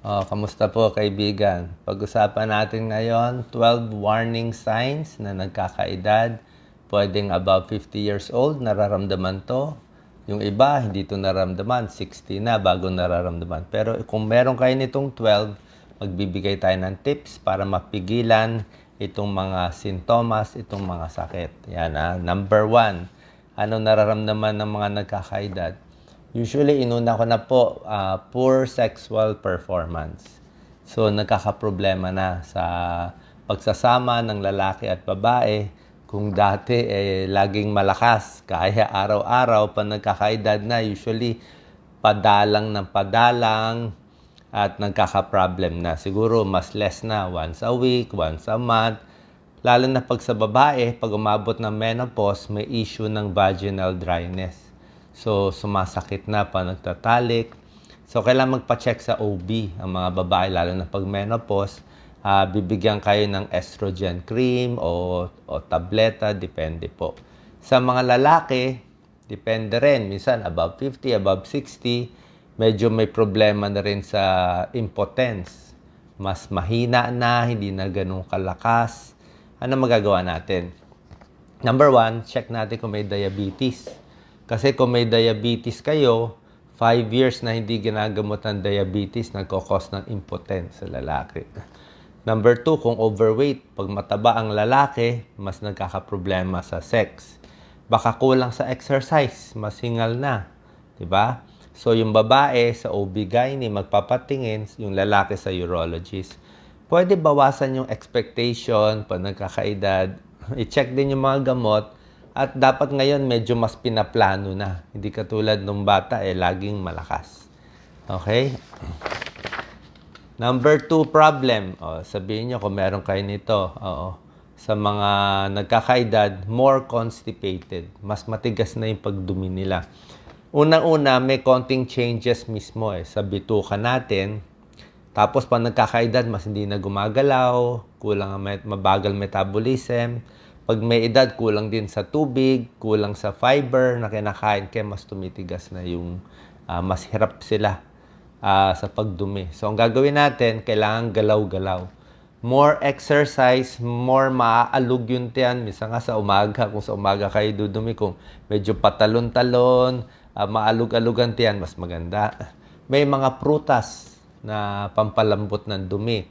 Oh, kamusta po kaibigan? Pag-usapan natin ngayon 12 warning signs na nagkakaedad. Pwedeng above 50 years old nararamdaman to. Yung iba hindi to nararamdaman, 60 na bago nararamdaman. Pero kung meron kayo nitong 12, magbibigay tayo ng tips para mapigilan itong mga sintomas, itong mga sakit. Yan ha. Ah. Number one, ano nararamdaman ng mga nagkakaedad? usually inuna ko na po uh, poor sexual performance. So nagkakaproblema na sa pagsasama ng lalaki at babae. Kung dati eh, laging malakas, kaya araw-araw, pa nagkakaedad na, usually padalang ng padalang at nagkaka-problem na. Siguro mas less na once a week, once a month. Lalo na pag sa babae, pag umabot ng menopause, may issue ng vaginal dryness. So, sumasakit na pa nagtatalik. So, kailangan magpa-check sa OB ang mga babae, lalo na pag menopause. Uh, bibigyan kayo ng estrogen cream o, o tableta, depende po. Sa mga lalaki, depende rin. Minsan, above 50, above 60, medyo may problema na rin sa impotence. Mas mahina na, hindi na ganun kalakas. Ano magagawa natin? Number one, check natin kung may diabetes kasi kung may diabetes kayo, 5 years na hindi ginagamot ang diabetes, nagkakos ng impotence sa lalaki. Number 2, kung overweight, pag mataba ang lalaki, mas nagkakaproblema sa sex. Baka kulang sa exercise, masingal na. 'di ba? So, yung babae sa OB-GYN, magpapatingin, yung lalaki sa urologist. Pwede bawasan yung expectation pag nagkakaedad. I-check din yung mga gamot at dapat ngayon medyo mas pinaplano na. Hindi katulad nung bata eh laging malakas. Okay? Number two problem. O, oh, sabihin nyo kung meron kayo nito. Oo. Sa mga nagkakaedad, more constipated. Mas matigas na yung pagdumi nila. Unang-una, may konting changes mismo eh, sa bituka natin. Tapos, pag nagkakaedad, mas hindi na gumagalaw, kulang ang mabagal metabolism, pag may edad, kulang din sa tubig, kulang sa fiber na kinakain, kaya mas tumitigas na yung, uh, mas hirap sila uh, sa pagdumi. So, ang gagawin natin, kailangan galaw-galaw. More exercise, more maaalog yung tiyan. Misa nga sa umaga, kung sa umaga kayo dudumi, kung medyo patalon-talon, uh, maalog-alog ang tiyan, mas maganda. May mga prutas na pampalambot ng dumi.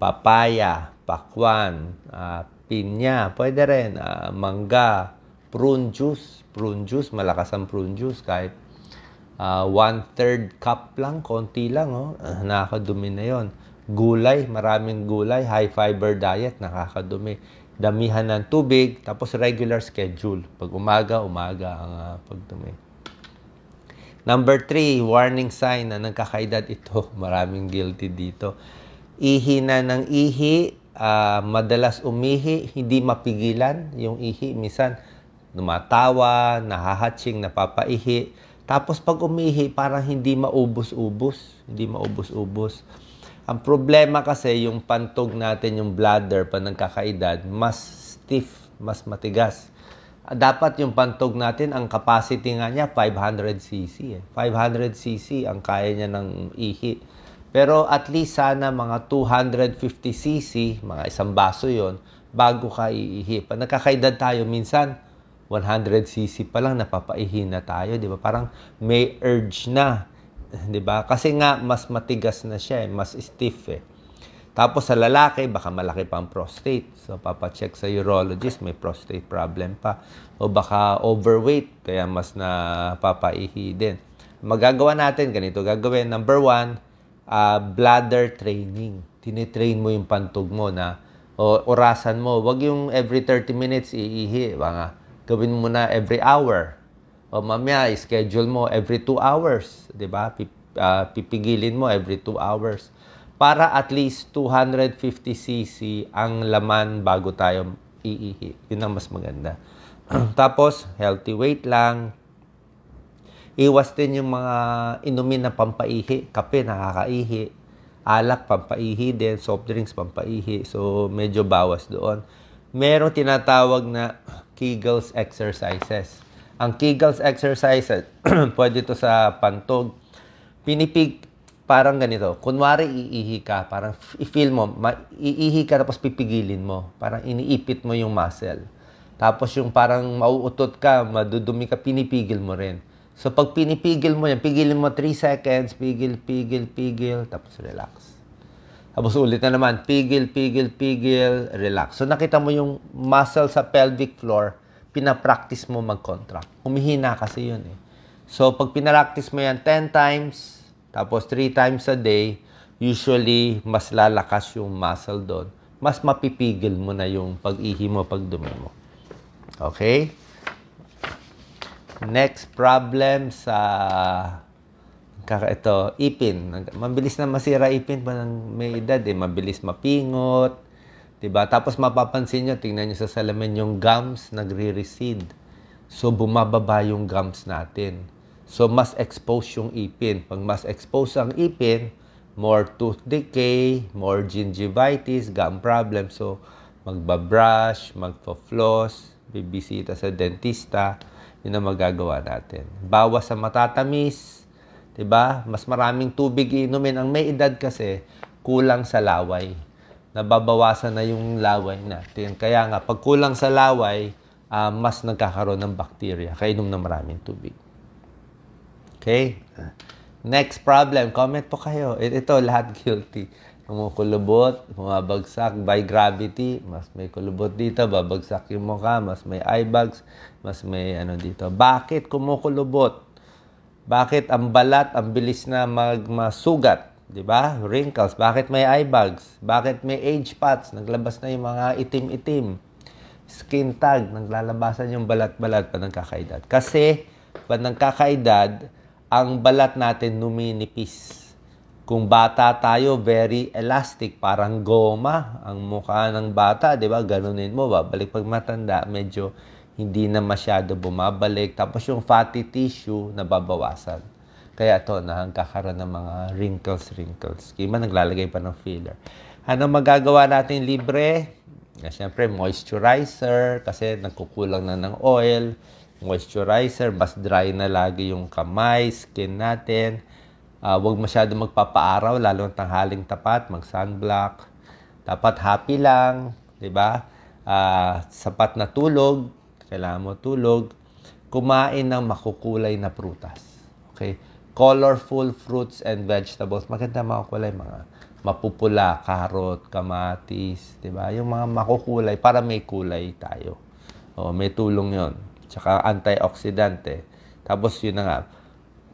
Papaya, pakwan, uh, pinya, pwede rin, uh, mangga, prune juice, prune juice, malakas ang prune juice kahit uh, one-third cup lang, konti lang, oh, ah, nakakadumi na yon Gulay, maraming gulay, high fiber diet, nakakadumi. Damihan ng tubig, tapos regular schedule. Pag umaga, umaga ang uh, pagdumi. Number three, warning sign na nagkakaedad ito. Maraming guilty dito. Ihi na ng ihi, uh, madalas umihi, hindi mapigilan yung ihi. Minsan, numatawa, nahahatching, napapaihi. Tapos pag umihi, parang hindi maubos-ubos. Hindi maubos-ubos. Ang problema kasi, yung pantog natin, yung bladder, pa ng mas stiff, mas matigas. Ah, dapat yung pantog natin, ang capacity nga niya, 500cc. Eh. 500cc ang kaya niya ng ihi pero at least sana mga 250cc, mga isang baso yon bago ka iihipan. Nakakaedad tayo minsan, 100cc pa lang, napapaihi na tayo, di ba? Parang may urge na, di ba? Kasi nga, mas matigas na siya, eh, mas stiff eh. Tapos sa lalaki, baka malaki pa ang prostate. So, papacheck sa urologist, may prostate problem pa. O baka overweight, kaya mas napapaihi din. Magagawa natin, ganito gagawin. Number one, uh, bladder training. Tinitrain mo yung pantog mo na o orasan mo. Huwag yung every 30 minutes iihi. Mga, gawin mo na every hour. O mamaya, schedule mo every 2 hours. ba diba? Pip, uh, pipigilin mo every 2 hours. Para at least 250cc ang laman bago tayo iihi. Yun ang mas maganda. Tapos, healthy weight lang. Iwas din yung mga inumin na pampaihi. Kape, nakakaihi. Alak, pampaihi din. Soft drinks, pampaihi. So, medyo bawas doon. Merong tinatawag na Kegels exercises. Ang Kegels exercises, pwede to sa pantog. Pinipig, parang ganito. Kunwari, iihi ka. Parang i-feel mo, iihi ka tapos pipigilin mo. Parang iniipit mo yung muscle. Tapos yung parang mauutot ka, madudumi ka, pinipigil mo rin. So, pag pinipigil mo yan, pigilin mo 3 seconds, pigil, pigil, pigil, tapos relax. Tapos ulit na naman, pigil, pigil, pigil, relax. So, nakita mo yung muscle sa pelvic floor, pinapractice mo mag-contract. Humihina kasi yun eh. So, pag pinaractice mo yan 10 times, tapos 3 times a day, usually, mas lalakas yung muscle doon. Mas mapipigil mo na yung pag-ihi mo, pag dumi mo. Okay? Next problem sa kaka ito, ipin. Mabilis na masira ipin pa ng may edad eh. Mabilis mapingot. 'di ba? Tapos mapapansin niyo, tingnan niyo sa salamin yung gums nagre-recede. So bumababa yung gums natin. So mas exposed yung ipin. Pag mas exposed ang ipin, more tooth decay, more gingivitis, gum problem. So magba-brush, magfa-floss, bibisita sa dentista yun ang magagawa natin. Bawas sa matatamis, 'di ba? Mas maraming tubig inumin. ang may edad kasi kulang sa laway. Nababawasan na yung laway natin. Kaya nga pag kulang sa laway, uh, mas nagkakaroon ng bacteria inom ng maraming tubig. Okay? Next problem, comment po kayo. Ito, lahat guilty kumukulubot, bumabagsak by gravity, mas may kulubot dito, babagsak yung mukha, mas may eye bags, mas may ano dito. Bakit kumukulubot? Bakit ang balat ang bilis na magmasugat? 'Di ba? Wrinkles. Bakit may eye bags? Bakit may age spots? Naglabas na 'yung mga itim-itim. Skin tag, naglalabasan 'yung balat-balat pa ng kakaedad. Kasi pag nagkakaedad, ang balat natin numinipis. Kung bata tayo, very elastic, parang goma ang mukha ng bata, 'di ba? Ganunin mo, ba? Balik pag matanda, medyo hindi na masyado bumabalik. Tapos yung fatty tissue, nababawasan. Kaya ito, nahangkakaroon ng mga wrinkles, wrinkles. Iba naglalagay pa ng filler. Ano magagawa natin libre? Na siyempre, moisturizer kasi nagkukulang na ng oil. Moisturizer, mas dry na lagi yung kamay, skin natin. Uh, huwag masyado magpapaaraw, lalo ng tanghaling tapat, mag-sunblock. Dapat happy lang, di ba? Uh, sapat na tulog, kailangan mo tulog, kumain ng makukulay na prutas. Okay? Colorful fruits and vegetables. Maganda makukulay mga mapupula, karot, kamatis, 'di ba? Yung mga makukulay para may kulay tayo. O, oh, may tulong 'yon. Tsaka antioxidant eh. Tapos yun na nga,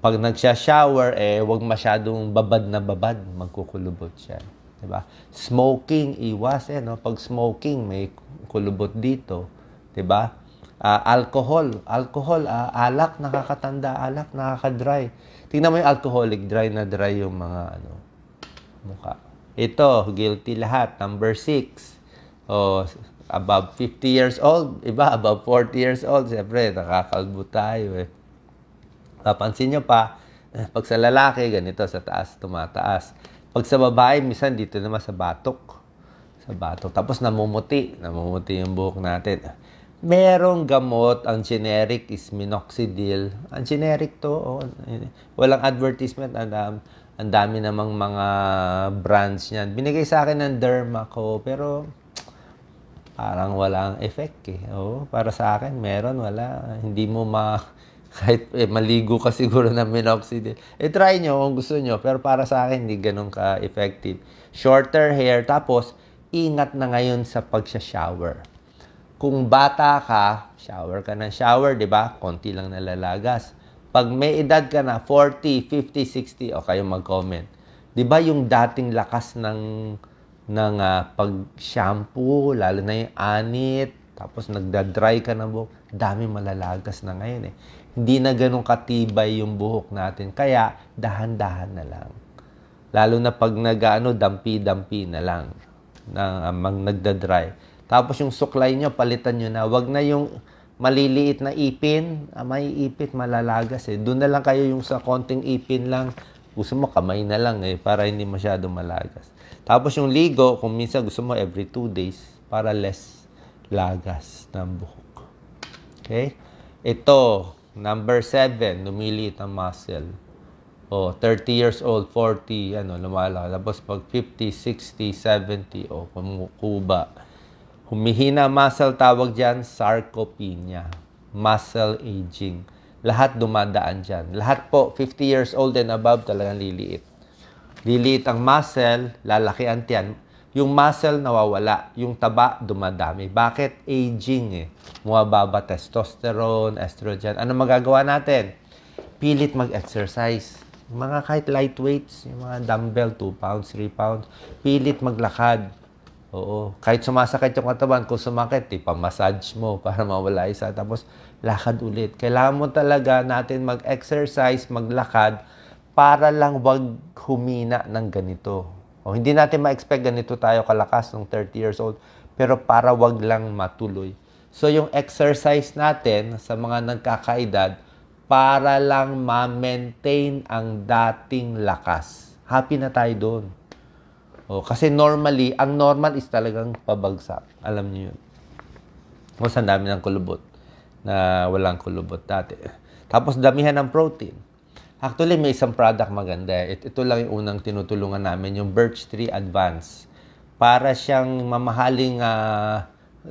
pag nagsha-shower eh, wag masyadong babad na babad, magkukulubot siya. 'Di ba? Smoking iwas eh, no? Pag smoking may kulubot dito, 'di ba? uh, alcohol, alcohol, uh, alak, nakakatanda, alak, nakakadry. Tingnan mo yung alcoholic, dry na dry yung mga ano, mukha. Ito, guilty lahat. Number 6. Oh, above 50 years old, iba above 40 years old, siyempre nakakalbo tayo eh. Papansin nyo pa, eh, pag sa lalaki, ganito, sa taas, tumataas. Pag sa babae, minsan dito naman sa batok. Sa batok. Tapos namumuti. Namumuti yung buhok natin merong gamot, ang generic is minoxidil. Ang generic to, oh, walang advertisement, and, um, ang dami namang mga brands niyan. Binigay sa akin ng derma ko, pero parang walang effect eh. Oh, para sa akin, meron, wala. Hindi mo ma... Kahit eh, maligo ka siguro ng minoxidil. Eh, try nyo kung gusto nyo. Pero para sa akin, hindi ganun ka-effective. Shorter hair. Tapos, ingat na ngayon sa pagsha-shower kung bata ka, shower ka ng shower, di ba? Konti lang nalalagas. Pag may edad ka na, 40, 50, 60, o kayo mag-comment. Di ba yung dating lakas ng, ng uh, pag-shampoo, lalo na yung anit, tapos nagda-dry ka na buhok, dami malalagas na ngayon eh. Hindi na ganun katibay yung buhok natin. Kaya, dahan-dahan na lang. Lalo na pag nag-ano, dampi-dampi na lang na ah, mag nagda-dry. Tapos yung suklay nyo, palitan nyo na. Huwag na yung maliliit na ipin. Ah, may ipit, malalagas eh. Doon na lang kayo yung sa konting ipin lang. Gusto mo, kamay na lang eh, para hindi masyado malagas. Tapos yung ligo, kung minsan gusto mo every 2 days, para less lagas ng buhok. Okay? Ito, number 7, lumiliit ang muscle. O, oh, 30 years old, 40, ano, lumalaki. Tapos pag 50, 60, 70, o, oh, kumukuba Humihina muscle tawag diyan sarcopenia, muscle aging. Lahat dumadaan diyan Lahat po, 50 years old and above, talagang liliit. Liliit ang muscle, lalakihan tiyan. Yung muscle nawawala, yung taba dumadami. Bakit? Aging eh. Mababa testosterone, estrogen. Ano magagawa natin? Pilit mag-exercise. Mga kahit light weights, yung mga dumbbell, 2 pounds, 3 pounds, pilit maglakad Oo. Kahit sumasakit yung katawan, kung sumakit, ipamassage mo para mawala isa. Tapos, lakad ulit. Kailangan mo talaga natin mag-exercise, maglakad, para lang wag humina ng ganito. O, hindi natin ma-expect ganito tayo kalakas ng 30 years old, pero para wag lang matuloy. So, yung exercise natin sa mga nagkakaedad, para lang ma-maintain ang dating lakas. Happy na tayo doon. Oh, kasi normally, ang normal is talagang pabagsak. Alam niyo yun. O, ang dami ng kulubot na walang kulubot dati. Tapos damihan ng protein. Actually, may isang product maganda. Eh. Ito lang yung unang tinutulungan namin, yung Birch Tree Advance. Para siyang mamahaling uh,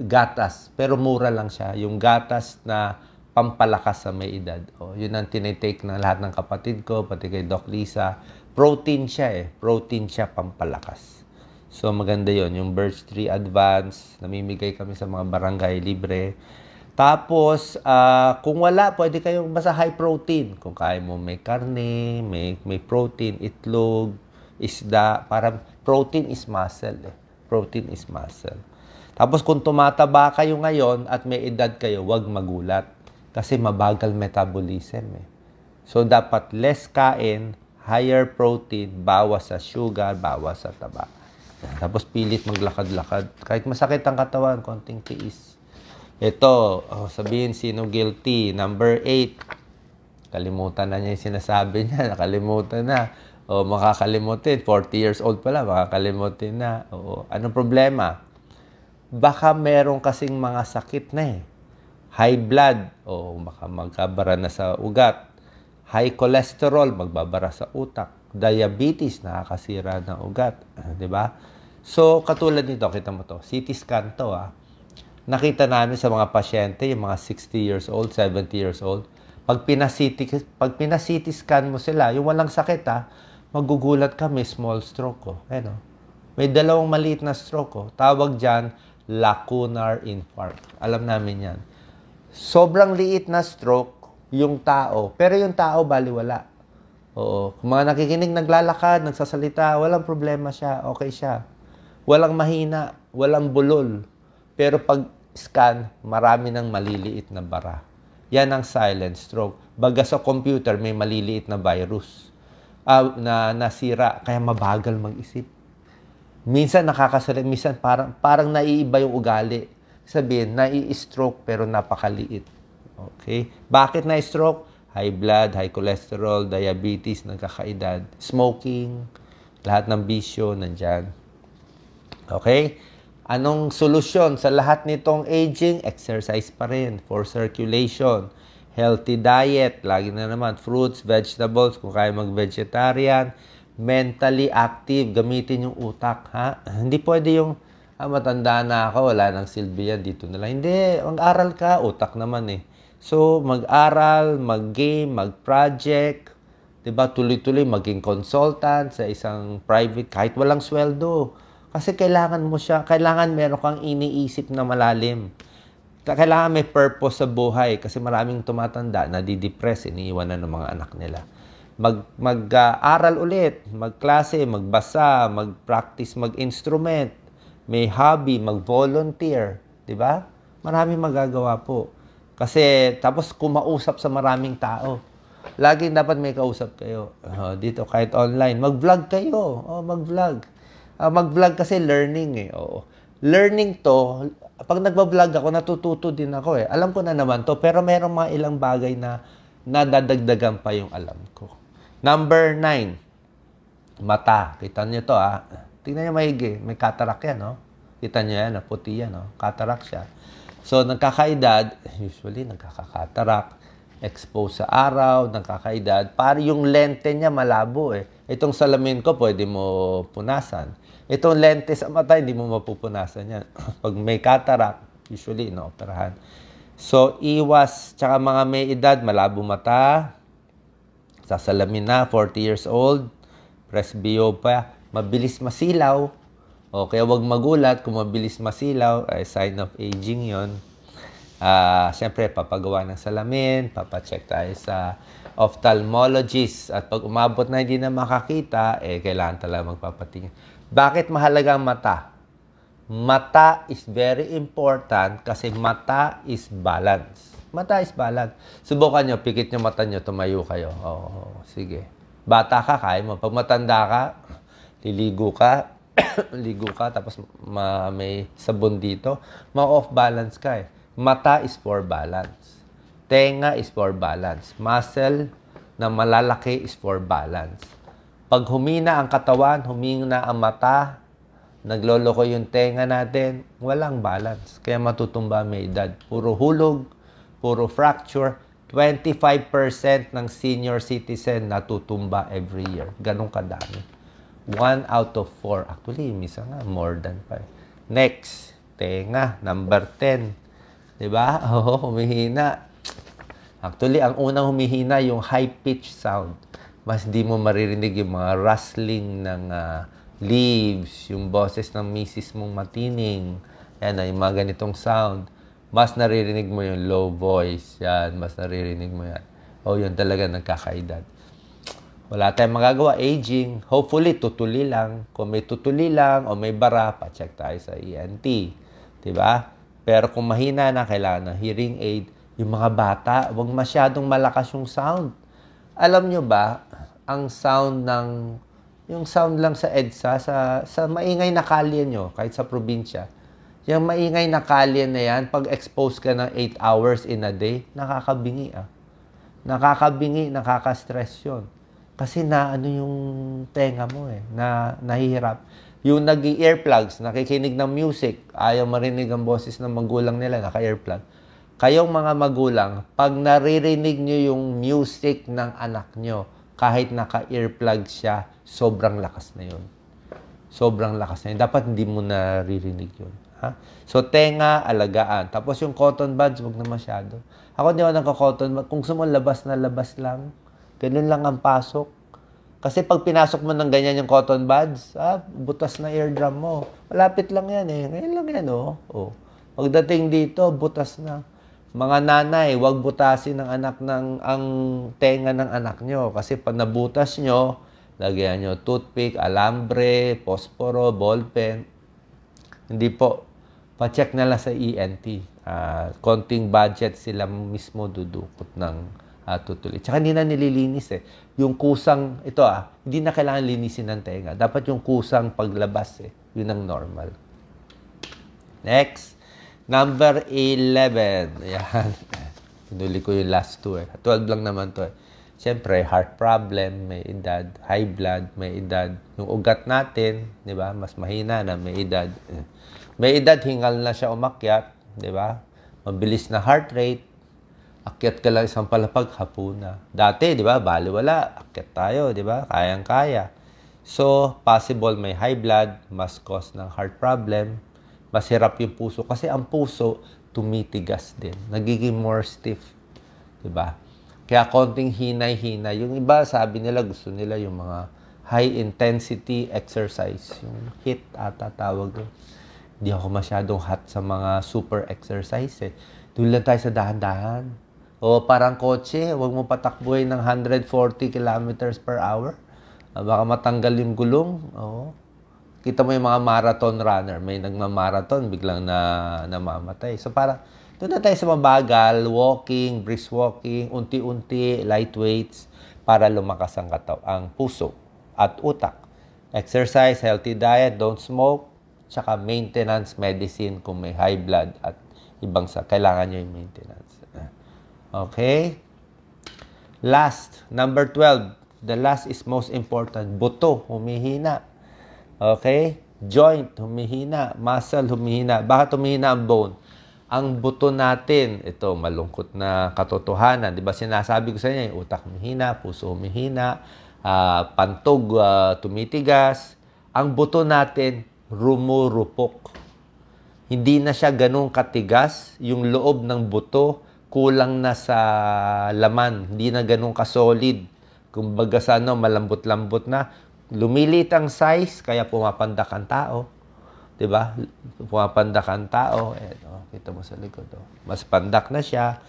gatas, pero mura lang siya. Yung gatas na pampalakas sa may edad. O, oh, yun ang tinitake ng lahat ng kapatid ko, pati kay Doc Lisa protein siya eh. Protein siya pampalakas. So maganda yon yung Birch Tree Advance. Namimigay kami sa mga barangay libre. Tapos, uh, kung wala, pwede kayong basta high protein. Kung kaya mo may karne, may, may protein, itlog, isda. Para protein is muscle. Eh. Protein is muscle. Tapos kung tumataba kayo ngayon at may edad kayo, wag magulat. Kasi mabagal metabolism. Eh. So, dapat less kain, higher protein, bawas sa sugar, bawas sa taba. Tapos pilit maglakad-lakad. Kahit masakit ang katawan, konting tiis. Ito, oh, sabihin sino guilty. Number 8. Kalimutan na niya yung sinasabi niya. Nakalimutan na. O oh, makakalimutin. 40 years old pala, makakalimutin na. Oo. anong problema? Baka meron kasing mga sakit na eh. High blood. O baka magkabara na sa ugat High cholesterol, magbabara sa utak. Diabetes, nakakasira ng ugat. Di ba? So, katulad nito, kita mo to. CT scan to, ah. Nakita namin sa mga pasyente, yung mga 60 years old, 70 years old, pag pinasiti, pag pinasiti scan mo sila, yung walang sakit ah, magugulat ka, may small stroke ko. Oh. Ano? May dalawang maliit na stroke ko. Oh. Tawag dyan, lacunar infarct. Alam namin yan. Sobrang liit na stroke, yung tao. Pero yung tao, baliwala. Oo. Kung mga nakikinig, naglalakad, nagsasalita, walang problema siya, okay siya. Walang mahina, walang bulol. Pero pag scan, marami ng maliliit na bara. Yan ang silent stroke. Baga sa computer, may maliliit na virus uh, na nasira, kaya mabagal mag-isip. Minsan nakakasalita, minsan parang, parang naiiba yung ugali. Sabihin, nai-stroke pero napakaliit. Okay? Bakit na-stroke? High blood, high cholesterol, diabetes, nagkakaedad, smoking, lahat ng bisyo nandyan. Okay? Anong solusyon sa lahat nitong aging? Exercise pa rin for circulation. Healthy diet, lagi na naman. Fruits, vegetables, kung kaya mag-vegetarian. Mentally active, gamitin yung utak. Ha? Hindi pwede yung ah, matanda na ako, wala nang silbi yan, dito na lang. Hindi, mag aral ka, utak naman eh. So, mag-aral, mag-game, mag-project, 'di ba? Tuloy-tuloy maging consultant sa isang private kahit walang sweldo. Kasi kailangan mo siya, kailangan meron kang iniisip na malalim. Kailangan may purpose sa buhay kasi maraming tumatanda na didepress, iniiwan na ng mga anak nila. Mag mag-aral ulit, magklase, magbasa, mag-practice mag-instrument, may hobby, mag-volunteer, 'di ba? Maraming magagawa po. Kasi tapos kumausap sa maraming tao. Laging dapat may kausap kayo. Uh, dito kahit online, mag-vlog kayo. Oh, mag-vlog. Uh, mag-vlog kasi learning eh. Oo. Learning to, pag nagba-vlog ako, natututo din ako eh. Alam ko na naman to, pero merong mga ilang bagay na nadadagdagan pa yung alam ko. Number nine, mata. Kita niyo to ah. Tingnan niyo maigi, may katarak yan, no? Oh. Kita niyo yan, ah, puti yan, no? Oh. Katarak siya. So, nagkakaedad, usually nagkakatarak, exposed sa araw, nagkakaedad, para yung lente niya malabo eh. Itong salamin ko, pwede mo punasan. Itong lente sa mata, hindi mo mapupunasan yan. Pag may katarak, usually inooperahan. So, iwas, tsaka mga may edad, malabo mata, sa salamin na, 40 years old, presbyopia, mabilis masilaw, o, kaya wag magulat kung mabilis masilaw, ay sign of aging yon. Uh, ah, Siyempre, papagawa ng salamin, papacheck tayo sa ophthalmologist. At pag umabot na hindi na makakita, eh, kailangan talaga magpapatingin. Bakit mahalaga ang mata? Mata is very important kasi mata is balance. Mata is balance. Subukan nyo, pikit nyo mata nyo, tumayo kayo. Oo, sige. Bata ka, kaya mo. Pag matanda ka, liligo ka, ligo ka tapos ma may sabon dito, ma-off balance ka eh. Mata is for balance. Tenga is for balance. Muscle na malalaki is for balance. Pag humina ang katawan, humina ang mata, nagloloko yung tenga natin, walang balance. Kaya matutumba may edad. Puro hulog, puro fracture. 25% ng senior citizen natutumba every year. Ganun kadami. 1 out of 4. Actually, misa nga, more than 5. Next, tenga, number 10. Diba? Oo, oh, humihina. Actually, ang unang humihina yung high pitch sound. Mas di mo maririnig yung mga rustling ng uh, leaves, yung boses ng misis mong matining. Yan, ah, yung mga ganitong sound. Mas naririnig mo yung low voice. Yan, mas naririnig mo yan. O, oh, yun talaga nagkakaedad. Wala tayong magagawa. Aging. Hopefully, tutuli lang. Kung may tutuli lang o may bara, pa-check tayo sa ENT. Diba? Pero kung mahina na, kailangan ng hearing aid. Yung mga bata, huwag masyadong malakas yung sound. Alam nyo ba, ang sound ng, yung sound lang sa EDSA, sa, sa maingay na kalye nyo, kahit sa probinsya, yung maingay na kalye na yan, pag expose ka ng 8 hours in a day, nakakabingi ah. Nakakabingi, nakaka-stress yun. Kasi na ano yung tenga mo eh, na nahihirap. Yung nag earplugs nakikinig ng music, ayaw marinig ang boses ng magulang nila, naka-earplug. Kayong mga magulang, pag naririnig nyo yung music ng anak nyo, kahit naka-earplug siya, sobrang lakas na yun. Sobrang lakas na yun. Dapat hindi mo naririnig yun. Ha? So, tenga, alagaan. Tapos yung cotton buds, wag na masyado. Ako hindi ako nagka-cotton buds. Kung sumulabas na labas lang, Ganun lang ang pasok. Kasi pag pinasok mo ng ganyan yung cotton buds, ah, butas na eardrum mo. Malapit lang yan eh. Ngayon lang yan oh. oh. Pagdating dito, butas na. Mga nanay, huwag butasin ng anak ng ang tenga ng anak nyo. Kasi pag nabutas nyo, lagyan nyo toothpick, alambre, posporo, ballpen. Hindi po. Pacheck na lang sa ENT. Uh, ah, konting budget sila mismo dudukot ng uh, tutuloy. Tsaka hindi na nililinis eh. Yung kusang, ito ah, hindi na kailangan linisin ng tenga. Dapat yung kusang paglabas eh. Yun ang normal. Next. Number 11. Ayan. Pinuli ko yung last two eh. 12 lang naman to eh. Siyempre, heart problem, may edad, high blood, may edad. Yung ugat natin, di ba? Mas mahina na may edad. Eh. May edad, hingal na siya umakyat, di ba? Mabilis na heart rate, akyat ka lang isang palapag, hapuna. Dati, di ba, baliwala, akyat tayo, di ba, kayang-kaya. So, possible may high blood, mas cause ng heart problem, masirap yung puso. Kasi ang puso, tumitigas din. Nagiging more stiff. di ba? Kaya konting hinay-hinay. Yung iba, sabi nila, gusto nila yung mga high intensity exercise. Yung hit ata tawag doon. Hindi ako masyadong hot sa mga super exercise eh. Doon lang tayo sa dahan-dahan. O parang kotse, huwag mo patakbuhin ng 140 kilometers per hour. Ah, baka matanggal yung gulong. Oo. Kita mo yung mga marathon runner. May nagmamarathon, biglang na, namamatay. So parang, doon na tayo sa mabagal, walking, brisk walking, unti-unti, light weights, para lumakas ang, kataw- ang puso at utak. Exercise, healthy diet, don't smoke, tsaka maintenance medicine kung may high blood at ibang sa kailangan nyo yung maintenance. Okay? Last, number 12. The last is most important. Buto, humihina. Okay? Joint, humihina. Muscle, humihina. Bakit humihina ang bone? Ang buto natin, ito malungkot na katotohanan. Di ba sinasabi ko sa inyo, utak humihina, puso humihina, uh, pantog uh, tumitigas. Ang buto natin, rumurupok. Hindi na siya ganun katigas. Yung loob ng buto, kulang na sa laman, hindi na ganun ka-solid. Kumbaga sana ano, malambot-lambot na. Lumilit ang size, kaya pumapandak ang tao. 'Di ba? Pumapandak ang tao. Ayan, oh, kita mo sa likod. Oh. Mas pandak na siya.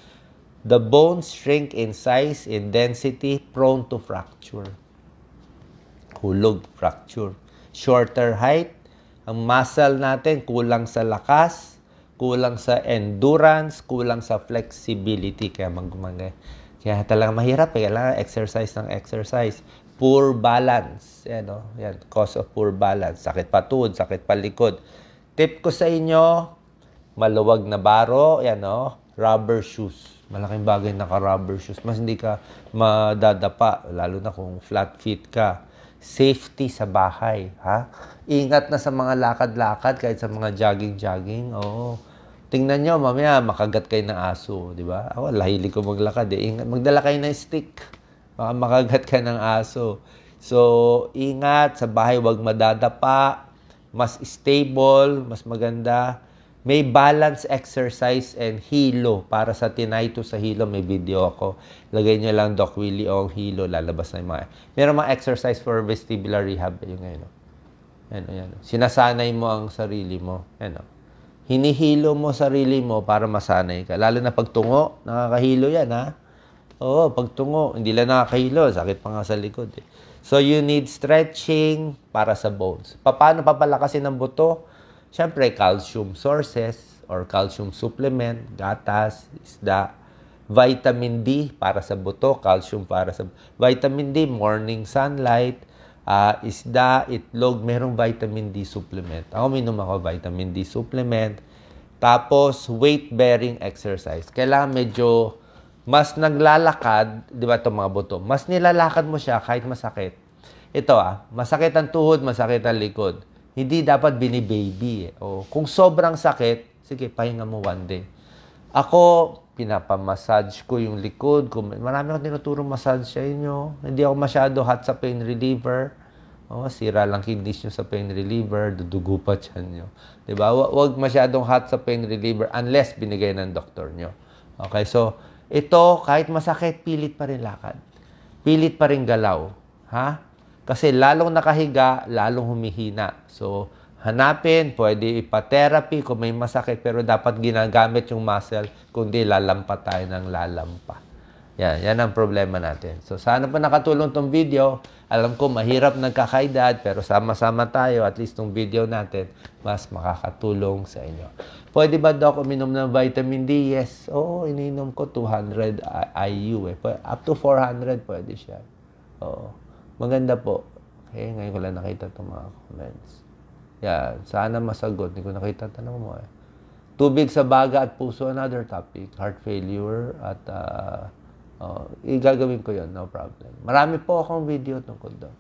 The bones shrink in size and density, prone to fracture. Hulog, fracture. Shorter height. Ang muscle natin, kulang sa lakas kulang sa endurance, kulang sa flexibility. Kaya magmanga. Kaya talaga mahirap. Eh. Kailangan exercise ng exercise. Poor balance. Yan, no? Yan, cause of poor balance. Sakit pa sakit pa likod. Tip ko sa inyo, maluwag na baro. Yan, no? Rubber shoes. Malaking bagay naka-rubber shoes. Mas hindi ka madadapa, lalo na kung flat feet ka safety sa bahay, ha? Ingat na sa mga lakad-lakad kahit sa mga jogging-jogging. Oo. Tingnan nyo, mamaya makagat kayo ng aso, di ba? Ako, lahili ko maglakad eh. Ingat, magdala kayo ng stick. Baka makagat ka ng aso. So, ingat, sa bahay wag madadapa. Mas stable, mas maganda. May balance exercise and hilo. Para sa tinay sa hilo, may video ako. Lagay nyo lang Doc Willie o oh, hilo, lalabas na yung mga. Meron mga exercise for vestibular rehab. Yung ngayon. Oh. Ano, yan. Sinasanay mo ang sarili mo. Ano hinihilo mo sarili mo para masanay ka. Lalo na pagtungo, nakakahilo yan, ha? Oo, pagtungo, hindi lang nakakahilo. Sakit pa nga sa likod, eh. So, you need stretching para sa bones. Paano papalakasin ang buto? Siyempre, calcium sources or calcium supplement, gatas, isda, vitamin D para sa buto, calcium para sa... Vitamin D, morning sunlight, uh, isda, itlog, merong vitamin D supplement. Ako minum ako vitamin D supplement. Tapos, weight-bearing exercise. Kailangan medyo mas naglalakad, di ba itong mga buto, mas nilalakad mo siya kahit masakit. Ito ah, masakit ang tuhod, masakit ang likod. Hindi dapat binibaby. Eh. O, kung sobrang sakit, sige, pahinga mo one day. Ako, pinapamassage ko yung likod ko. Marami akong tinuturo massage sa inyo. Hindi ako masyado hot sa pain reliever. Oh, sira lang kidneys nyo sa pain reliever, dudugo pa dyan nyo. Diba? Huwag masyadong hot sa pain reliever unless binigay ng doktor nyo. Okay, so ito, kahit masakit, pilit pa rin lakad. Pilit pa rin galaw. Ha? Kasi lalong nakahiga, lalong humihina. So, hanapin, pwede ipa-therapy kung may masakit, pero dapat ginagamit yung muscle, kundi lalampa tayo ng lalampa. Yan, yan ang problema natin. So, sana pa nakatulong tong video. Alam ko, mahirap nagkakaedad, pero sama-sama tayo, at least tong video natin, mas makakatulong sa inyo. Pwede ba, Doc, uminom ng vitamin D? Yes. Oo, ininom ko 200 IU. Eh. Up to 400 pwede siya. Oo. Maganda po. Okay, eh, ngayon ko lang nakita itong mga comments. Yeah, sana masagot. Hindi ko nakita tanong mo eh. Tubig sa baga at puso, another topic. Heart failure at uh, oh, igagawin ko yon no problem. Marami po akong video tungkol doon.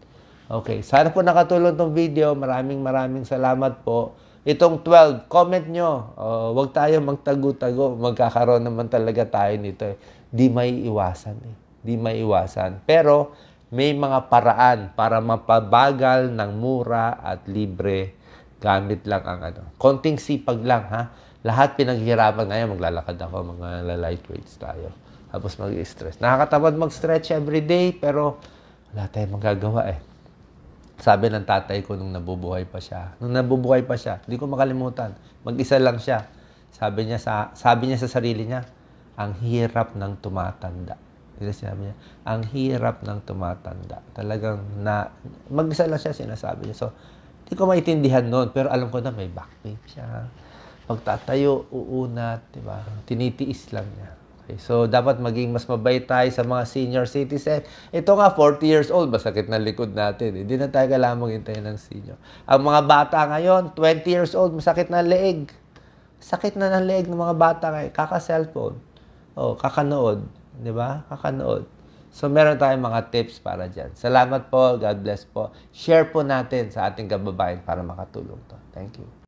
Okay, sana po nakatulong tong video. Maraming maraming salamat po. Itong 12, comment nyo. Uh, oh, huwag tayo magtago-tago. Magkakaroon naman talaga tayo nito. Eh. Di may iwasan. Eh. Di may iwasan. Pero may mga paraan para mapabagal ng mura at libre Gamit lang ang ano. Konting sipag lang ha. Lahat pinaghirapan ngayon. Maglalakad ako, mga lightweights tayo. Tapos mag-stress. Nakakatamad mag-stretch every day, pero wala tayong magagawa eh. Sabi ng tatay ko nung nabubuhay pa siya. Nung nabubuhay pa siya, hindi ko makalimutan. Mag-isa lang siya. Sabi niya sa sabi niya sa sarili niya, ang hirap ng tumatanda. Kasi sinabi niya, ang hirap ng tumatanda. Talagang na mag-isa lang siya sinasabi niya. So, hindi ko maintindihan noon, pero alam ko na may back pain siya. Pagtatayo, uunat, di ba? Tinitiis lang niya. Okay, so, dapat maging mas mabait tayo sa mga senior citizen. Ito nga, 40 years old, masakit na likod natin. Hindi na tayo kailangan maghintayin ng senior. Ang mga bata ngayon, 20 years old, masakit na leeg. Sakit na ng leeg ng mga bata ngayon. Kaka-cellphone. O, oh, kakanood. Di ba? Kakanood. So, meron tayong mga tips para dyan. Salamat po. God bless po. Share po natin sa ating kababayan para makatulong to. Thank you.